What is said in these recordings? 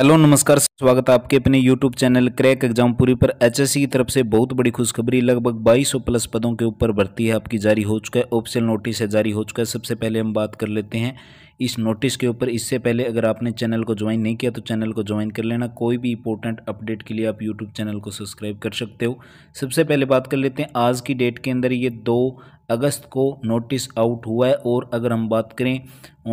hello नमस्कार स्वागत है आपके अपने यूट्यूब चैनल क्रैक एग्जाम पूरी पर एचएससी की तरफ से बहुत बड़ी खुशखबरी लगभग 2200 प्लस पदों के ऊपर भर्ती है आपकी जारी हो चुका है ऑप्शनल नोटिस है जारी हो चुका है सबसे पहले हम बात कर लेते हैं इस नोटिस के ऊपर इससे पहले अगर आपने चैनल को ज्वाइन नहीं किया तो चैनल को ज्वाइन कर लेना कोई भी इंपॉर्टेंट अपडेट के लिए आप यूट्यूब चैनल को सब्सक्राइब कर सकते हो सबसे पहले बात कर लेते हैं आज की डेट के अंदर ये दो अगस्त को नोटिस आउट हुआ है और अगर हम बात करें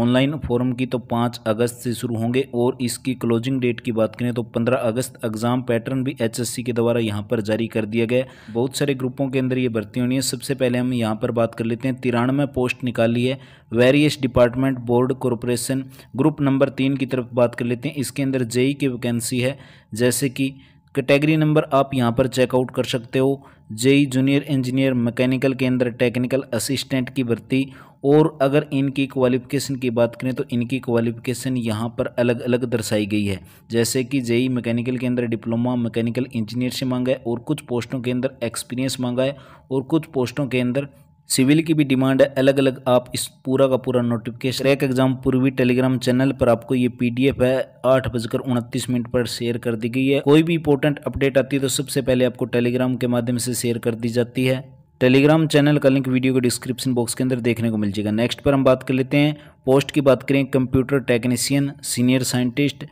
ऑनलाइन फॉर्म की तो पाँच अगस्त से शुरू होंगे और इसकी क्लोजिंग डेट की बात करें तो पंद्रह अगस्त एग्ज़ाम पैटर्न भी एचएससी के द्वारा यहाँ पर जारी कर दिया गया बहुत सारे ग्रुपों के अंदर ये भर्ती होनी है सबसे पहले हम यहाँ पर बात कर लेते हैं तिरानवे पोस्ट निकाली है various department board corporation group number तीन की तरफ बात कर लेते हैं इसके अंदर जेई की वैकेंसी है जैसे कि कैटेगरी नंबर आप यहाँ पर चेकआउट कर सकते हो जेई जूनियर इंजीनियर मैकेनिकल के अंदर टेक्निकल असिस्टेंट की भर्ती और अगर इनकी क्वालिफ़िकेशन की बात करें तो इनकी क्वालिफ़िकेशन यहाँ पर अलग अलग दर्शाई गई है जैसे कि जेई मैकेनिकल के अंदर डिप्लोमा मैकेनिकल इंजीनियर से मांगा है और कुछ पोस्टों के अंदर एक्सपीरियंस मांगा है और कुछ पोस्टों के अंदर सिविल की भी डिमांड है अलग अलग आप इस पूरा का पूरा नोटिफिकेशन रैक एग्जाम पूर्वी टेलीग्राम चैनल पर आपको ये पीडीएफ है आठ बजकर उनतीस मिनट पर शेयर कर दी गई है कोई भी इंपॉर्टेंट अपडेट आती है तो सबसे पहले आपको टेलीग्राम के माध्यम से शेयर कर दी जाती है टेलीग्राम चैनल का लिंक वीडियो के डिस्क्रिप्शन बॉक्स के अंदर देखने को मिल जाएगा नेक्स्ट पर हम बात कर लेते हैं पोस्ट की बात करें कंप्यूटर टेक्नीशियन सीनियर साइंटिस्ट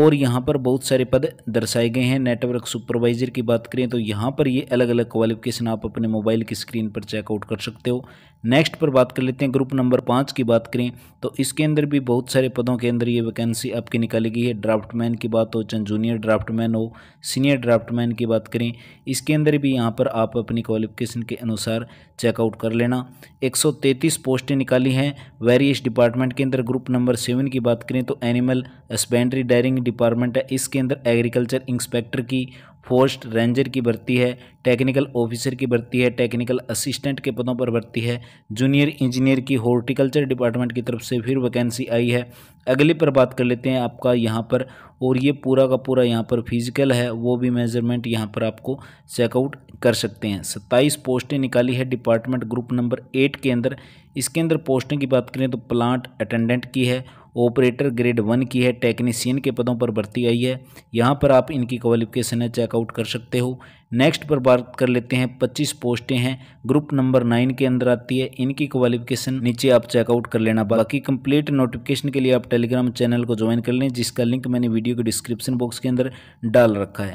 और यहाँ पर बहुत सारे पद दर्शाए गए हैं नेटवर्क सुपरवाइजर की बात करें तो यहाँ पर ये अलग अलग क्वालिफिकेशन आप अपने मोबाइल की स्क्रीन पर चेकआउट कर सकते हो नेक्स्ट पर बात कर लेते हैं ग्रुप नंबर पाँच की बात करें तो इसके अंदर भी बहुत सारे पदों के अंदर ये वैकेंसी आपकी निकाली गई है ड्राफ्टमैन की बात हो चाहे जूनियर ड्राफ्टमैन हो सीनियर ड्राफ्टमैन की बात करें इसके अंदर भी यहाँ पर आप अपनी क्वालिफिकेशन के अनुसार चेकआउट कर लेना एक पोस्टें निकाली हैं वेरियस डिपार्टमेंट के अंदर ग्रुप नंबर सेवन की बात करें तो एनिमल हस्बेंड्री डायरिंग डिपार्टमेंट है इसके अंदर एग्रीकल्चर इंस्पेक्टर की पोस्ट रेंजर की भर्ती है टेक्निकल ऑफिसर की भर्ती है टेक्निकल असिस्टेंट के पदों पर भर्ती है जूनियर इंजीनियर की हॉर्टिकल्चर डिपार्टमेंट की तरफ से फिर वैकेंसी आई है अगली पर बात कर लेते हैं आपका यहाँ पर और ये पूरा का पूरा यहाँ पर फिजिकल है वो भी मेजरमेंट यहाँ पर आपको चेकआउट कर सकते हैं सत्ताईस पोस्टें निकाली है डिपार्टमेंट ग्रुप नंबर एट के अंदर इसके अंदर पोस्टें की बात करें तो प्लांट अटेंडेंट की है ऑपरेटर ग्रेड वन की है टेक्नीसियन के पदों पर भर्ती आई है यहाँ पर आप इनकी क्वालिफिकेशन है चेकआउट कर सकते हो नेक्स्ट पर बात कर लेते हैं पच्चीस पोस्टें हैं ग्रुप नंबर नाइन के अंदर आती है इनकी क्वालिफिकेशन नीचे आप चेकआउट कर लेना बाकी कंप्लीट नोटिफिकेशन के लिए आप टेलीग्राम चैनल को ज्वाइन कर लें जिसका लिंक मैंने वीडियो के डिस्क्रिप्शन बॉक्स के अंदर डाल रखा है